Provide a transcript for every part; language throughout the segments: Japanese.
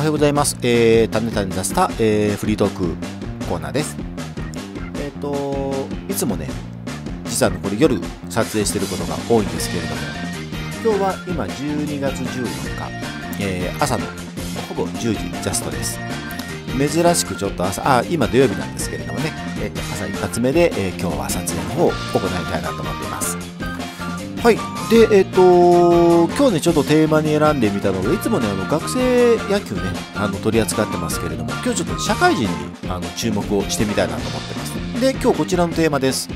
おはようございます。えー、タネタネ出した、えー、フリートークコーナーです。えっ、ー、と、いつもね、実はこれ夜撮影してることが多いんですけれども、今日は今12月14日、えー、朝のほぼ10時ジャストです。珍しくちょっと朝、あ、今土曜日なんですけれどもね、えっ、ー、と朝一発目で、えー、今日は撮影の方を行いたいなと思っています。はいでえっ、ー、と今日ねちょっとテーマに選んでみたのがいつもねあの学生野球ねあの取り扱ってますけれども今日ちょっと、ね、社会人にあの注目をしてみたいなと思ってますで今日こちらのテーマです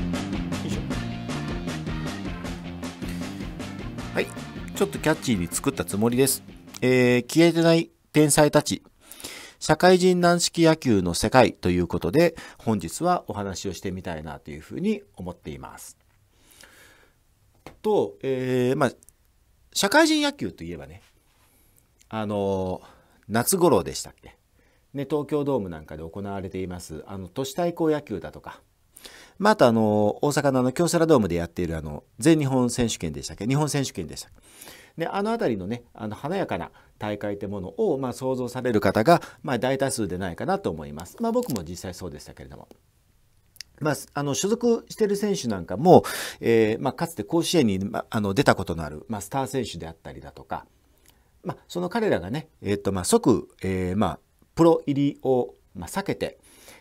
はいちょっとキャッチーに作ったつもりですえー、消えてない天才たち社会人軟式野球の世界ということで本日はお話をしてみたいなというふうに思っていますと、えー、まあ、社会人野球といえばね、あの夏頃でしたっけ、ね、東京ドームなんかで行われていますあの都市対抗野球だとか、まあ、あとの大阪のあの京セラドームでやっているあの全日本選手権でしたっけ日本選手権でしたっけ、あの辺りのねあの華やかな大会ってものを、まあ、想像される方が、まあ、大多数でないかなと思います。まあ、僕も実際そうでしたけれども。まあ、あの所属している選手なんかも、えーまあ、かつて甲子園に、ま、あの出たことのある、まあ、スター選手であったりだとか、まあ、その彼らがね、えーとまあ、即、えーまあ、プロ入りを、まあ、避けて、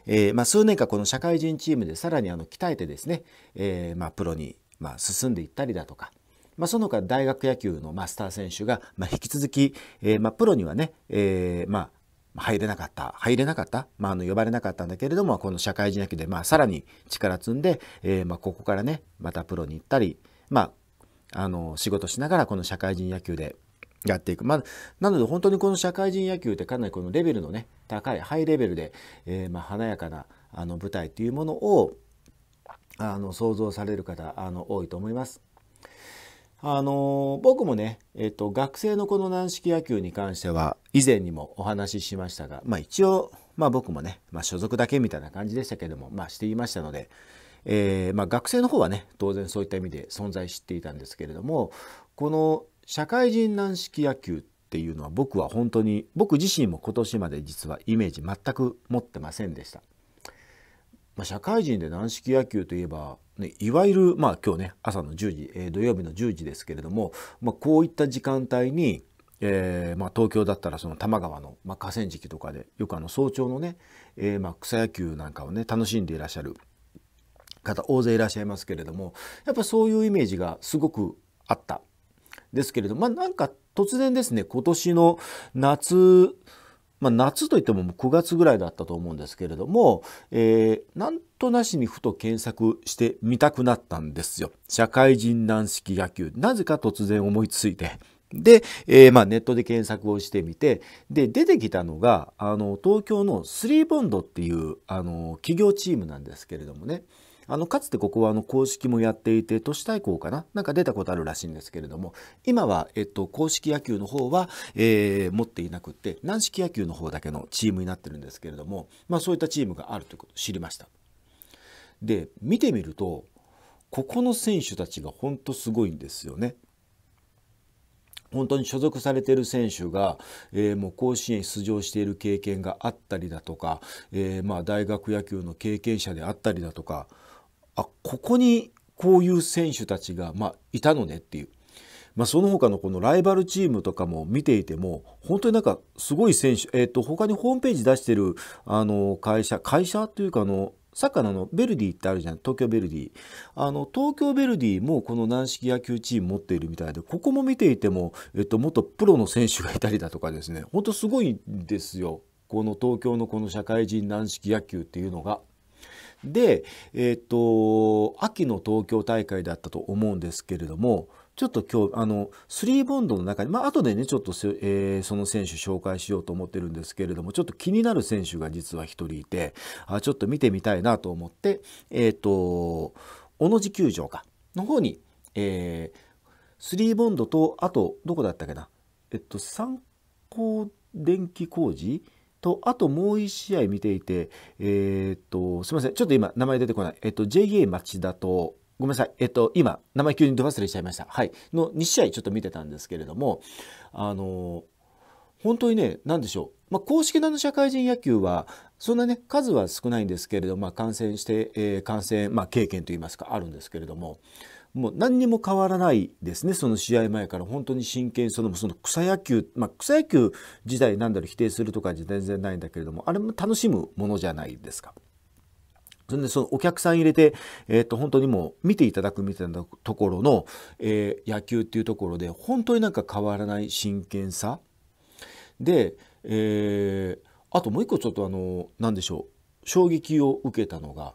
えーまあ、数年間この社会人チームでさらにあの鍛えてですね、えーまあ、プロに、まあ、進んでいったりだとか、まあ、その他大学野球の、まあ、スター選手が、まあ、引き続き、えーまあ、プロにはね、えーまあ、入れなかった、入れなかった、まあ、あの呼ばれなかったんだけれども、この社会人野球で、まあ、さらに力積んで、えー、まあ、ここからね、またプロに行ったり、まあ、あの仕事しながらこの社会人野球でやっていく。まあ、なので本当にこの社会人野球ってかなりこのレベルのね、高い、ハイレベルで、えー、まあ、華やかなあの舞台というものをあの想像される方あの多いと思います。あの僕もね、えっと、学生のこの軟式野球に関しては以前にもお話ししましたが、まあ、一応、まあ、僕もね、まあ、所属だけみたいな感じでしたけども、まあ、していましたので、えー、まあ、学生の方はね当然そういった意味で存在していたんですけれどもこの社会人軟式野球っていうのは僕は本当に僕自身も今年まで実はイメージ全く持ってませんでした。まあ、社会人で軟式野球といえばいわゆる、まあ、今日ね朝の10時、えー、土曜日の10時ですけれども、まあ、こういった時間帯に、えーまあ、東京だったらその多摩川の、まあ、河川敷とかでよくあの早朝のね、えーまあ、草野球なんかをね楽しんでいらっしゃる方大勢いらっしゃいますけれどもやっぱそういうイメージがすごくあったですけれども、まあ、なんか突然ですね今年の夏まあ、夏といっても9月ぐらいだったと思うんですけれども、えー、なんとなしにふと検索してみたくなったんですよ。社会人軟式野球。なぜか突然思いついて。で、えー、まあ、ネットで検索をしてみてで出てきたのがあの東京のスリーボンドっていうあの企業チームなんですけれどもねあのかつてここはあの公式もやっていて都市対抗かななんか出たことあるらしいんですけれども今は、えっと、公式野球の方は、えー、持っていなくって軟式野球の方だけのチームになってるんですけれども、まあ、そういったチームがあるということを知りました。で見てみるとここの選手たちが本当すごいんですよね。本当に所属されている選手が、えー、もう甲子園出場している経験があったりだとか、えー、まあ大学野球の経験者であったりだとかあここにこういう選手たちが、まあ、いたのねっていう、まあ、その他のこのライバルチームとかも見ていても本当になんかすごい選手、えー、と他にホームページ出してるあの会社会社というかあのサッカーののベルディってあるじゃん東京ベルディあの東京ベルディもこの軟式野球チーム持っているみたいでここも見ていても、えっと、元プロの選手がいたりだとかですね本当すごいんですよこの東京のこの社会人軟式野球っていうのが。で、えっ、ー、と、秋の東京大会だったと思うんですけれども、ちょっと今日、あの、スリーボンドの中に、まあ、後でね、ちょっと、えー、その選手紹介しようと思ってるんですけれども、ちょっと気になる選手が実は1人いて、あ、ちょっと見てみたいなと思って、えっ、ー、と、同じ球場か、の方に、えー、スリーボンドと、あと、どこだったっけな、えっと、三光電気工事と、あともう1試合見ていて、えー、っと、すみません、ちょっと今、名前出てこない。えっと、JA 町田と、ごめんなさい、えっと、今、名前急にド忘れしちゃいました。はい。の2試合ちょっと見てたんですけれども、あの、本当にね、何でしょう。まあ、公式なの社会人野球は、そんなね、数は少ないんですけれども、まあ、感染して、えー、感染、まあ、経験といいますか、あるんですけれども、もう何にも変わらないですね、その試合前から、本当に真剣そのその草野球、まあ、草野球自体、なんだろう、否定するとかじゃ全然ないんだけれども、あれも楽しむものじゃないですか。それでそのお客さん入れて、えー、と本当にもう見ていただくみたいなところの、えー、野球っていうところで本当になんか変わらない真剣さで、えー、あともう一個ちょっとあの何でしょう衝撃を受けたのが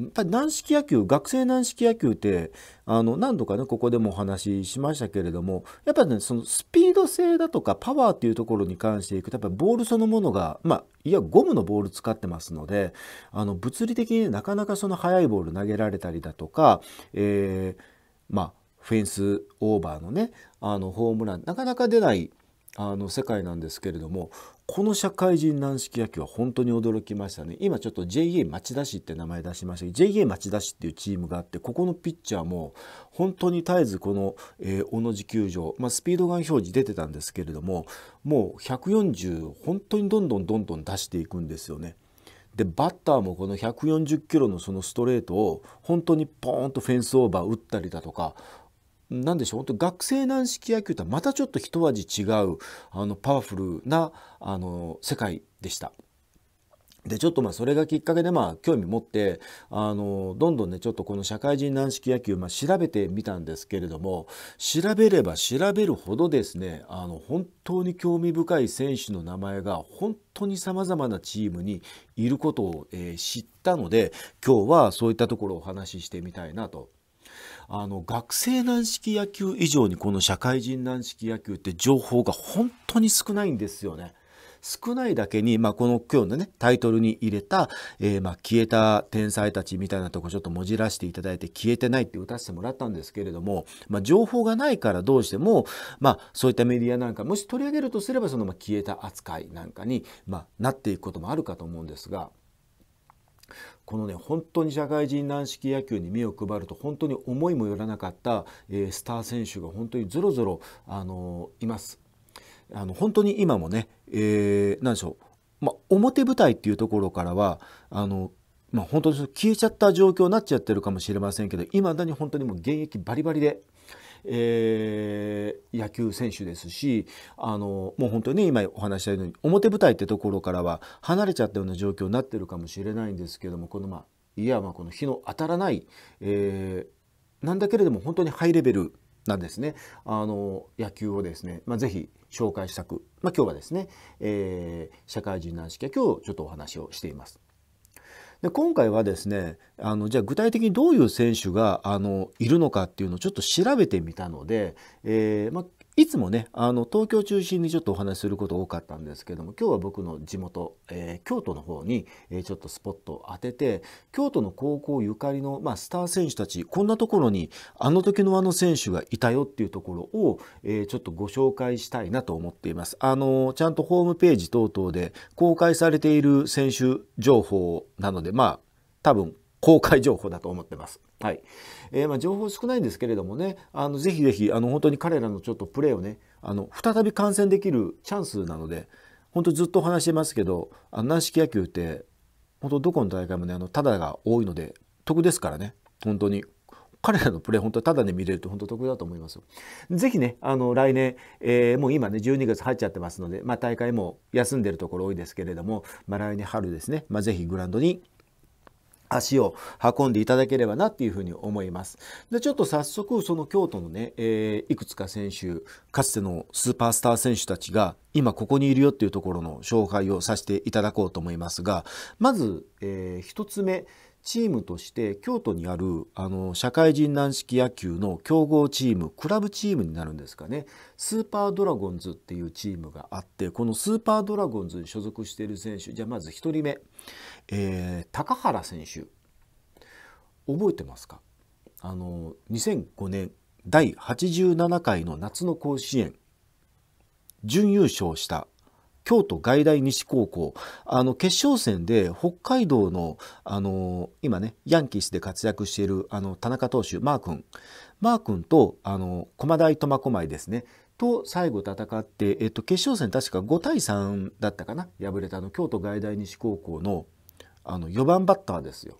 やっぱり軟式野球学生軟式野球ってあの何度かねここでもお話ししましたけれどもやっぱりねそのスピード性だとかパワーっていうところに関していくとやっぱボールそのものがまあいやゴムのボール使ってますのであの物理的になかなかその速いボール投げられたりだとか、えー、まあフェンスオーバーのねあのホームランなかなか出ないあの世界なんですけれどもこの社会人軟式野球は本当に驚きましたね。今ちょっと JA 町田市って名前出しましたけど、JA 町田市っていうチームがあって、ここのピッチャーも本当に絶えずこの、えー、球場、まあ、スピードガン表示出てたんですけれども、もう140、本当にどんどんどんどん出していくんですよね。でバッターもこの140キロのそのストレートを本当にポーンとフェンスオーバー打ったりだとか何でしょう本当学生軟式野球とはまたちょっと一味違うあのパワフルなあの世界でした。でちょっとまあそれがきっかけでまあ興味持ってあのどんどんねちょっとこの社会人軟式野球、まあ、調べてみたんですけれども調べれば調べるほどですねあの本当に興味深い選手の名前が本当にさまざまなチームにいることを、えー、知ったので今日はそういったところをお話ししてみたいなとあの学生軟式野球以上にこの社会人軟式野球って情報が本当に少ないんですよね。少ないだけに、まあ、この今日のね、タイトルに入れた、えー、まあ、消えた天才たちみたいなとこちょっともじらしていただいて、消えてないって打たせてもらったんですけれども、まあ、情報がないからどうしても、まあ、そういったメディアなんか、もし取り上げるとすれば、その、まあ、消えた扱いなんかに、まあ、なっていくこともあるかと思うんですが、このね本当に社会人軟式野球に目を配ると本当に思いもよらなかった、えー、スター選手が本当にぞろぞろあのー、います。あの本当に今もね、えー、でしょう、まあ、表舞台っていうところからはあのまあ、本当に消えちゃった状況になっちゃってるかもしれませんけどいまだに本当にもう現役バリバリで、えー、野球選手ですしあのもう本当に今お話したように表舞台ってところからは離れちゃったような状況になってるかもしれないんですけどもこのまあいやまあこの日の当たらない、えー、なんだけれども本当にハイレベルなんですね。あの野球をですね、まあ、ぜひ紹介したく、まあ、今日はですね、えー、社会人軟式は今日ちょっとお話をしています。で今回はですねあのじゃあ具体的にどういう選手があのいるのかっていうのをちょっと調べてみたので、えーまあ、いつもねあの東京中心にちょっとお話しすること多かったんですけども今日は僕の地元、えー、京都の方に、えー、ちょっとスポットを当てて京都の高校ゆかりの、まあ、スター選手たちこんなところにあの時のあの選手がいたよっていうところを、えー、ちょっとご紹介したいなと思っています。あのちゃんとホームページ等々で公開されている選手情報なのでまあ多分公開情報だと思ってます。はいえー、まあ、情報少ないんですけれどもねあのぜひぜひあの本当に彼らのちょっとプレーをねあの再び観戦できるチャンスなので本当ずっとお話してますけどあ軟式野球って本当どこの大会もねあのタダが多いので得ですからね本当に。彼らのプレー本当ただで見れると本当得だと思います。ぜひね、あの来年、えー、もう今ね、12月入っちゃってますので、まあ大会も休んでるところ多いですけれども、まあ来年春ですね、まあぜひグラウンドに足を運んでいただければなっていうふうに思います。で、ちょっと早速その京都のね、えー、いくつか選手、かつてのスーパースター選手たちが今ここにいるよっていうところの紹介をさせていただこうと思いますが、まず、えー、1つ目、チームとして京都にあるあの社会人軟式野球の強豪チームクラブチームになるんですかねスーパードラゴンズっていうチームがあってこのスーパードラゴンズに所属している選手じゃあまず1人目、えー、高原選手覚えてますかあの2005年第87回の夏の甲子園準優勝した京都外大西高校あの決勝戦で北海道のあの今ねヤンキースで活躍しているあの田中投手マー君マー君とあの駒大苫小牧ですねと最後戦って、えっと、決勝戦確か5対3だったかな敗れたの京都外大西高校のあの4番バッターですよ。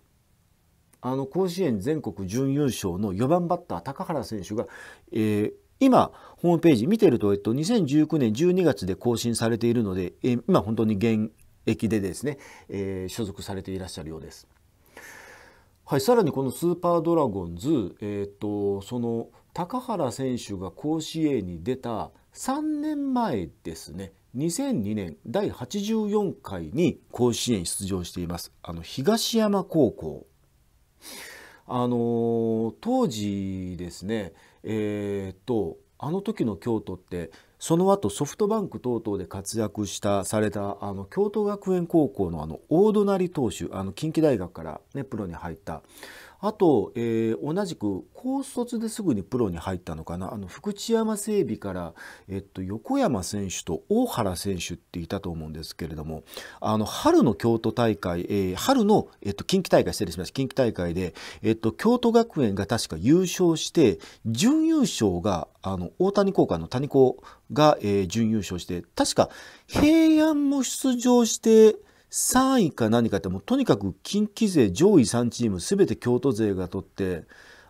あの甲子園全国準優勝の4番バッター高原選手が、えー、今、ホームページ見てると、えっと、2019年12月で更新されているので、え今本当に現役でですね、えー、所属されていらっしゃるようです。はい、さらにこのスーパードラゴンズ、えー、っとその高原選手が甲子園に出た3年前ですね2002年第84回に甲子園出場していますあの東山高校あのー、当時ですねえー、とあの時の京都ってその後ソフトバンク等々で活躍したされたあの京都学園高校のあの大隣投手あの近畿大学から、ね、プロに入ったあと、えー、同じく高卒ですぐにプロに入ったのかなあの福知山整備から、えっと、横山選手と大原選手っていたと思うんですけれどもあの春の京都大会、えー、春の、えっと、近畿大会失礼しました近畿大会で、えっと、京都学園が確か優勝して準優勝があの大谷高換の谷子が、えー、準優勝して確か平安も出場して。3位か何かってもうとにかく近畿勢上位3チーム全て京都勢が取って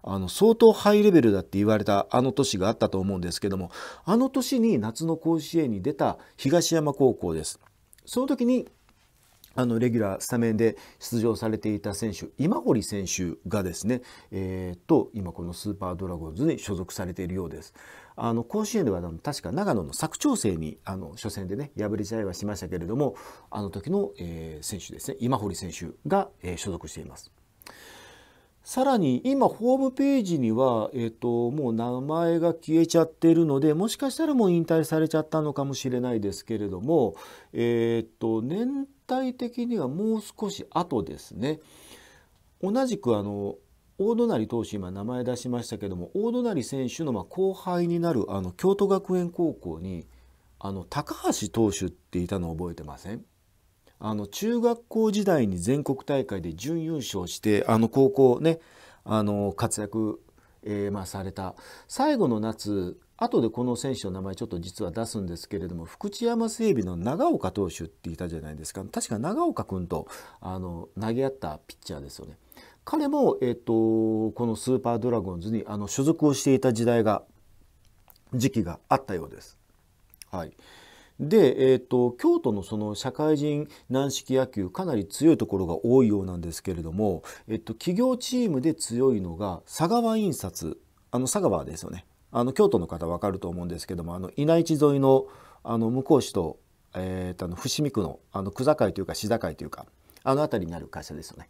あの相当ハイレベルだって言われたあの年があったと思うんですけどもあの年に夏の甲子園に出た東山高校です。その時にあのレギュラースタメンで出場されていた選手今堀選手がですね、えー、と今このスーパードラゴンズに所属されているようです。あの甲子園では確か長野の佐久長聖にあの初戦でね敗れちゃいはしましたけれどもあの時の、えー、選手ですね今堀選手が、えー、所属しています。さらに今ホームページには、えーと、もう名前が消えちゃってるのでもしかしたらもう引退されちゃったのかもしれないですけれども、えーと、と年代的にはもう少し後ですね。同じくあの大隣投手今名前出しましたけども大隣選手のま後輩になるあの京都学園高校にあの高橋投手っていたのを覚えてませんあの中学校時代に全国大会で準優勝してあの高校ねあの活躍、えー、まされた最後の夏後でこの選手の名前ちょっと実は出すんですけれども福知山整備の長岡投手っていたじゃないですか確か長岡君とあの投げ合ったピッチャーですよね。彼も、えーと、このスーパードラゴンズにあの所属をしていた時代が時期があったようです。はい、で、えーと、京都のその社会人軟式野球かなり強いところが多いようなんですけれども、えっ、ー、と、企業チームで強いのが佐川印刷あの佐川ですよねあの京都の方分かると思うんですけどもあの稲市沿いのあの向こう市と,、えーと、とあの伏見区のあの区境というか市境というかあの辺りにある会社ですよね。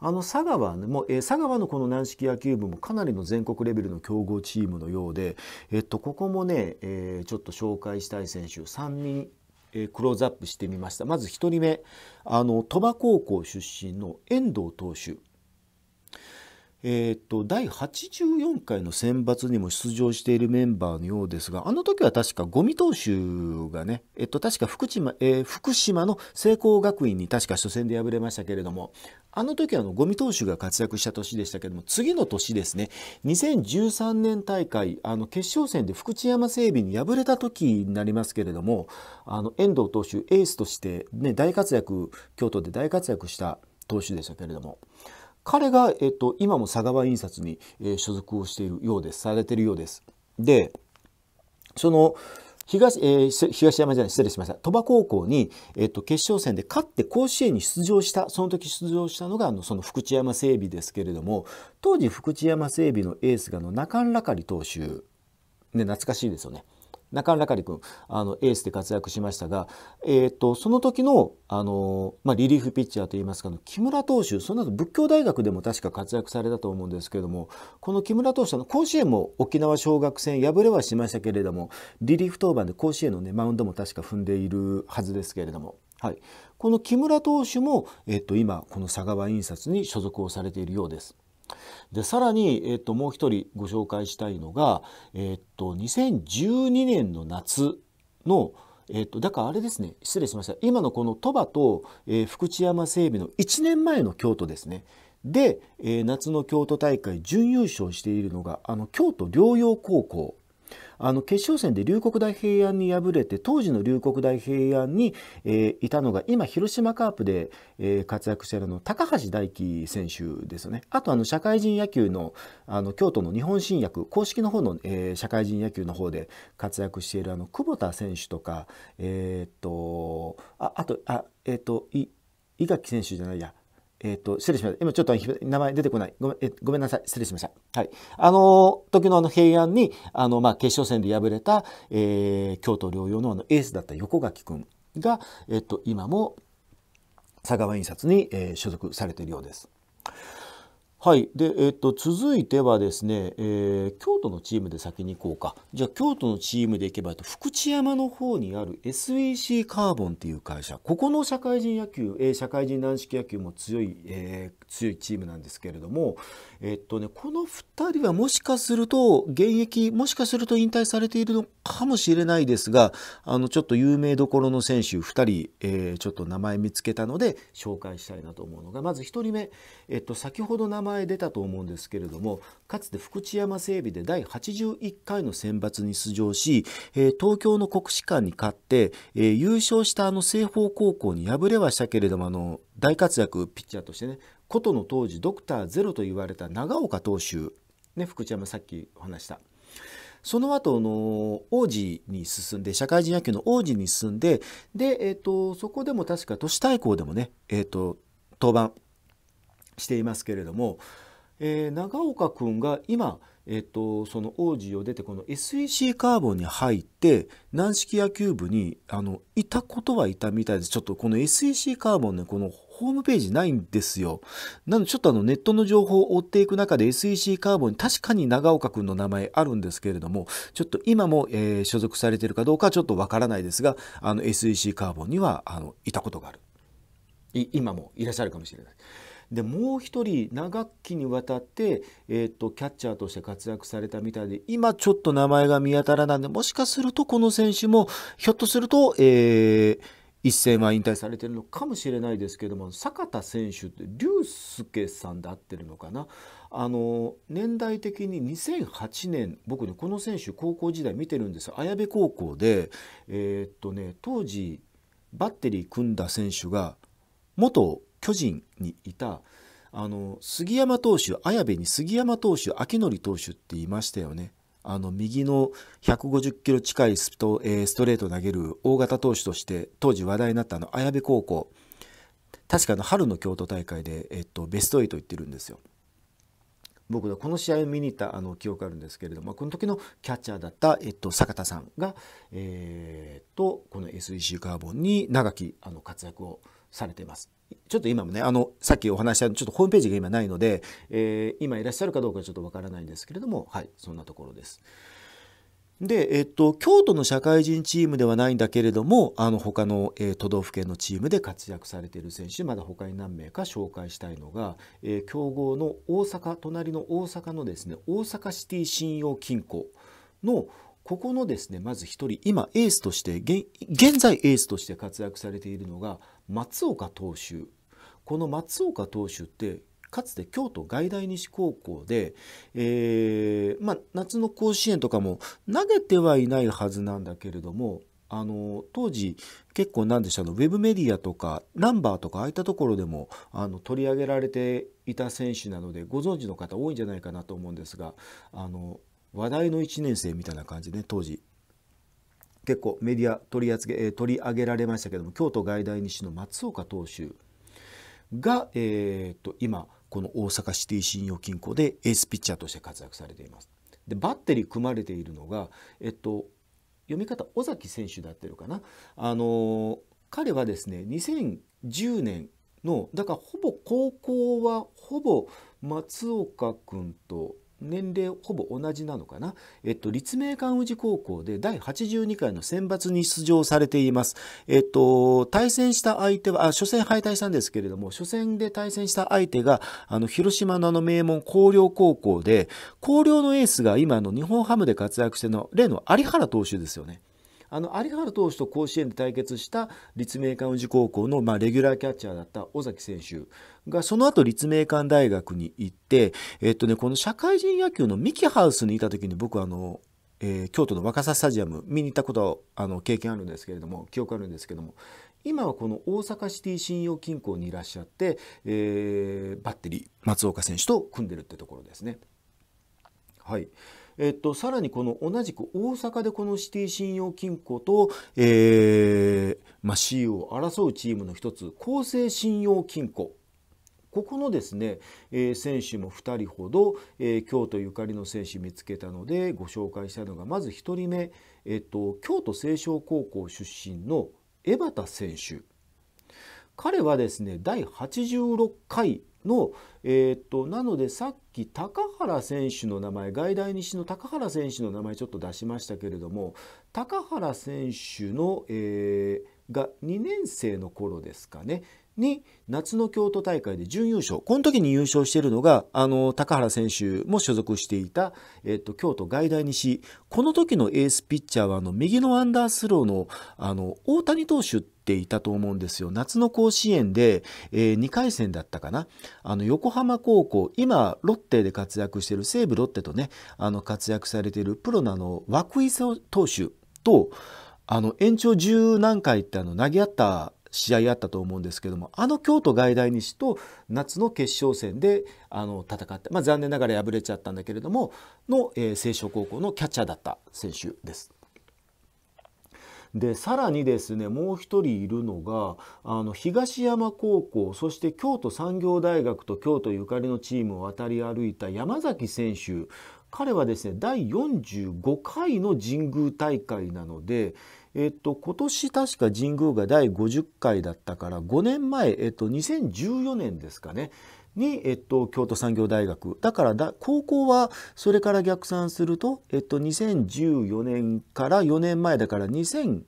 あの佐川、ね、もう、え佐川のこの軟式野球部もかなりの全国レベルの強豪チームのようで、えっと、ここもね、えー、ちょっと紹介したい選手3人えクローズアップしてみましたまず1人目あの鳥羽高校出身の遠藤投手えーと、第84回の選抜にも出場しているメンバーのようですがあの時は確か五味投手がね、えと、確か福島,、えー、福島の聖光学院に確か初戦で敗れましたけれどもあの時はの五味投手が活躍した年でしたけれども次の年ですね2013年大会あの決勝戦で福知山整備に敗れた時になりますけれどもあの遠藤投手エースとして、ね、大活躍京都で大活躍した投手でしたけれども。彼が、えっと、今も佐川印刷に、えー、所属をしているようですされているようです。でその東,、えー、東山じゃない失礼しました鳥羽高校に、えっと、決勝戦で勝って甲子園に出場したその時出場したのがあのその福知山整備ですけれども当時福知山整備のエースがの中んらかり投手、ね、懐かしいですよね。中村く君あのエースで活躍しましたが、えーと、その時のあの、まあ、リリーフピッチャーといいますか木村投手その後仏教大学でも確か活躍されたと思うんですけれどもこの木村投手の甲子園も沖縄小学戦敗れはしましたけれどもリリーフ登板で甲子園の、ね、マウンドも確か踏んでいるはずですけれども。はい、この木村投手も、えっと、今この佐川印刷に所属をされているようです。でさらに、えっと、もう一人ご紹介したいのが、えっと、2012年の夏のえっと、だからあれですね失礼しました今のこの鳥羽と、えー、福知山整備の1年前の京都ですねで、えー、夏の京都大会準優勝しているのがあの京都療養高校あの決勝戦で龍谷大平安に敗れて当時の龍谷大平安に、えー、いたのが今広島カープで、えー、活躍しているの高橋大輝選手ですよねあとあの社会人野球のあの京都の日本新薬公式の方の、えー、社会人野球の方で活躍しているあの久保田選手とかえー、っとああとあえー、っとい伊垣選手じゃないやえっ、ー、と、失礼しました。今ちょっと名前出てこない。ごめえごめんなさい。失礼しました。はい。あの、時のあの平安に、あの、まあ、決勝戦で敗れた、えー、京都療養のあのエースだった横垣君が、えっ、ー、と、今も、佐川印刷に、え所属されているようです。はい。で、えっ、ー、と、続いてはですね、えー、京都のチームで先に行こうか。じゃあ、京都のチームで行けば、福知山の方にある SEC カーボンっていう会社、ここの社会人野球、えー、社会人軟式野球も強い、えー、強いチームなんですけれども、えっとね、この2人はもしかすると、現役、もしかすると引退されているのかもしれないですが、あの、ちょっと有名どころの選手2人、えちょっと名前見つけたので、紹介したいなと思うのが、まず1人目、えっと、先ほど名前前出たと思うんですけれどもかつて福知山整備で第81回の選抜に出場し、え東京の国士舘に勝って、え優勝したあの西方高校に敗れはしたけれどもあの大活躍ピッチャーとしてね琴の当時ドクターゼロと言われた長岡投手、ね、福知山さっきお話した。その後の王子に進んで、社会人野球の王子に進んで、で、えっ、ー、と、そこでも確か都市対抗でもね、えっ、ー、と、登板していますけれども、えー、長岡君が今、えっと、その王子を出てこの SEC カーボンに入って軟式野球部にあのいたことはいたみたいですちょっとこの SEC カーボンねこのホームページないんですよなのでちょっとあのネットの情報を追っていく中で SEC カーボンに確かに長岡君の名前あるんですけれどもちょっと今も、えー、所属されているかどうかちょっとわからないですがあの SEC カーボンにはあのいたことがある今もいらっしゃるかもしれない。でもう一人長きにわたって、えーと、キャッチャーとして活躍されたみたいで今ちょっと名前が見当たらないんでもしかするとこの選手もひょっとすると、えー、一戦は引退されてるのかもしれないですけども坂田選手って龍介さんで合ってるのかなあの年代的に2008年僕ねこの選手高校時代見てるんです綾部高校でえー、っとね当時バッテリー組んだ選手が元巨人にいたあの杉山投手綾部に杉山投手明則投手って言いましたよね。あの右の150キロ近いスト,、えー、ストレート投げる大型投手として当時話題になったの綾部高校確かの春の京都大会で、えっと、ベスト8行ってるんですよ。僕のこの試合を見に行ったあの記憶あるんですけれどもこの時のキャッチャーだった、えっと、坂田さんが、えー、とこの SEC カーボンに長きあの活躍をされています。ちょっと今もねあのさっきお話したちょっとホームページが今ないので、えー、今いらっしゃるかどうかちょっとわからないんですけれどもはいそんなところです。で、えっと、京都の社会人チームではないんだけれどもあの他の、えー、都道府県のチームで活躍されている選手まだ他に何名か紹介したいのが、えー、強豪の大阪隣の大阪のですね大阪シティ信用金庫のここのですねまず1人今エースとして現在エースとして活躍されているのが松岡投手この松岡投手ってかつて京都外大西高校で、えー、まあ、夏の甲子園とかも投げてはいないはずなんだけれどもあの当時結構何でしたのウェブメディアとかナンバーとかああいったところでもあの取り上げられていた選手なのでご存知の方多いんじゃないかなと思うんですがあの話題の1年生みたいな感じで、ね、当時結構メディア取り扱取り上げられましたけども京都外大西の松岡投手が、えーと、今この大阪シティ信用金庫でエースピッチャーとして活躍されています。でバッテリー組まれているのが、えっと、読み方尾崎選手だってるかな、あの彼はですね2010年のだからほぼ高校はほぼ松岡君と年齢ほぼ同じなのかな、えっと、立命館宇治高校で第82回の選抜に出場されています。えっと、対戦した相手は、あ、初戦敗退したんですけれども、初戦で対戦した相手が、あの、広島のあの名門、広陵高校で、広陵のエースが今の日本ハムで活躍しての、例の有原投手ですよね。あの有原投手と甲子園で対決した立命館宇治高校の、まあ、レギュラーキャッチャーだった尾崎選手がその後立命館大学に行って、えっとね、この社会人野球のミキハウスにいた時に僕あのえー、京都の若狭スタジアム見に行ったことはあの経験あるんですけれども記憶あるんですけども今はこの大阪シティ信用金庫にいらっしゃって、えー、バッテリー松岡選手と組んでるってところですね。はい、えっと、さらにこの同じく大阪でこの指定信用金庫と、えーまあ、C を争うチームの一つ厚生信用金庫ここのですね、えー、選手も2人ほど、えー、京都ゆかりの選手見つけたのでご紹介したのがまず1人目、えっと、京都清少高校出身の江端選手。彼はですね第86回の、えー、となのでさっき高原選手の名前外大西の高原選手の名前ちょっと出しましたけれども高原選手の、えー、が2年生の頃ですかねに夏の京都大会で準優勝この時に優勝しているのがあの高原選手も所属していた、えと、京都外大西この時のエースピッチャーはあの右のアンダースローのあの大谷投手ていたと思うんですよ。夏の甲子園で、えー、2回戦だったかな。あの、横浜高校、今、ロッテで活躍してる、西武ロッテとね、あの、活躍されてるプロのあの、涌井投手と、あの、延長十何回ってあの、投げ合った試合あったと思うんですけどもあの京都外大西と夏の決勝戦であの戦って、まあ、残念ながら敗れちゃったんだけれどもの、えー、清少高校のキャッチャーだった選手です。でさらにですねもう一人いるのがあの東山高校そして京都産業大学と京都ゆかりのチームを渡り歩いた山崎選手彼はですね第45回の神宮大会なので、えっと、今年確か神宮が第50回だったから5年前、えっと、2014年ですかねに、えっと、京都産業大学だからだ高校はそれから逆算すると、えっと、2014年から4年前だから2010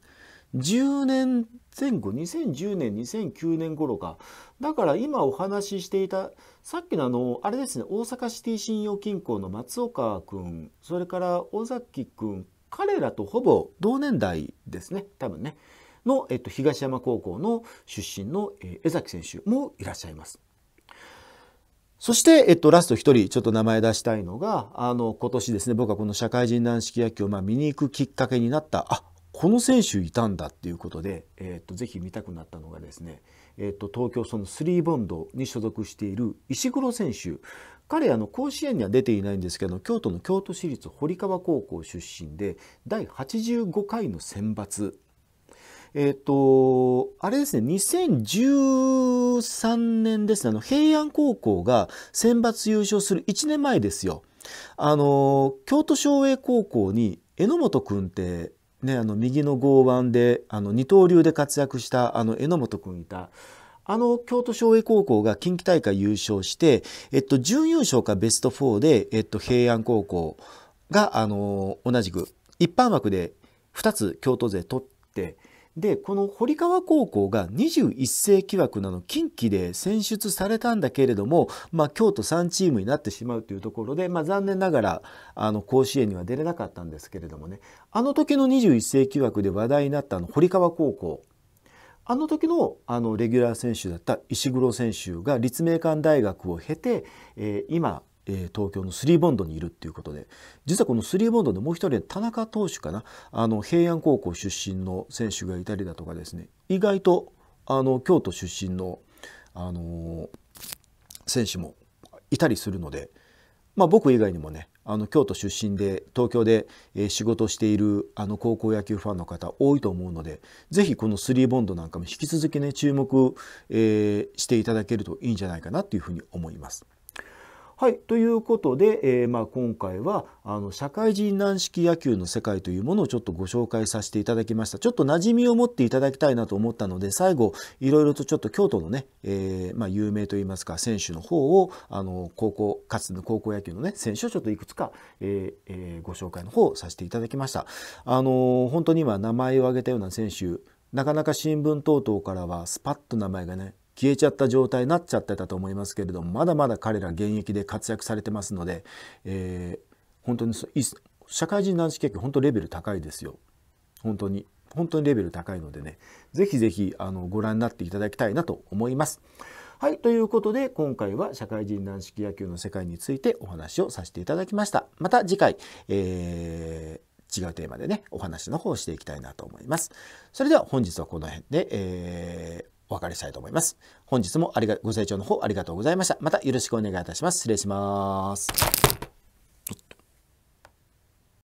年前後2010年2009年頃かだから今お話ししていたさっきのあのあれですね大阪シティ信用金庫の松岡君それから尾崎君彼らとほぼ同年代ですね多分ねの、えっと、東山高校の出身の、江崎選手もいらっしゃいます。そして、えっと、ラスト1人、ちょっと名前出したいのが、あの、今年ですね、僕はこの社会人軟式野球を、ま見に行くきっかけになった、あこの選手いたんだっていうことで、えっと、ぜひ見たくなったのがですね、えっと、東京そのスリーボンドに所属している石黒選手。彼、あの、甲子園には出ていないんですけど、京都の京都市立堀川高校出身で、第85回の選抜えっ、ー、と、あれですね、2013年ですね、あの、平安高校が選抜優勝する1年前ですよ。あの、京都省営高校に榎本君って、ね、あの、右の剛腕で、あの、二刀流で活躍した、あの、榎本君いた。あの京都省営高校が近畿大会優勝して、えっと、準優勝かベスト4で、えっと、平安高校が、あの同じく一般枠で2つ京都勢取って、でこの堀川高校が21世紀枠なの近畿で選出されたんだけれども、まあ、京都3チームになってしまうというところで、まあ、残念ながらあの甲子園には出れなかったんですけれどもねあの時の21世紀枠で話題になったの堀川高校あの時のあのレギュラー選手だった石黒選手が立命館大学を経て、えー、今え東京のスリーボンドにいるっていうことで実はこのスリーボンドでもう一人田中投手かなあの平安高校出身の選手がいたりだとかですね意外とあの京都出身の、あの選手もいたりするので、まあ、僕以外にもねあの京都出身で東京で仕事しているあの高校野球ファンの方多いと思うので是非このスリーボンドなんかも引き続きね注目、えー、していただけるといいんじゃないかなというふうに思います。はい、ということで、えー、まあ、今回はあの社会人軟式野球の世界というものをちょっとご紹介させていただきましたちょっと馴染みを持っていただきたいなと思ったので最後いろいろとちょっと京都のね、えー、まあ、有名といいますか選手の方をあの高校かつての高校野球のね選手をちょっといくつか、えー、えご紹介の方をさせていただきました。あの本当に今名前を挙げたような選手なかなか新聞等々からはスパッと名前がね消えちゃった状態になっちゃってたと思いますけれどもまだまだ彼ら現役で活躍されてますので、えー、本当に社会人男子野球、本当レベル高いですよ本当に本当にレベル高いのでねぜひあのご覧になっていただきたいなと思います。はい。ということで、今回は社会人軟式野球の世界についてお話をさせていただきました。また次回、えー、違うテーマでね、お話の方をしていきたいなと思います。それでは本日はこの辺で、えーお別れしたいと思います。本日もありがご清聴の方ありがとうございました。またよろしくお願いいたします。失礼します。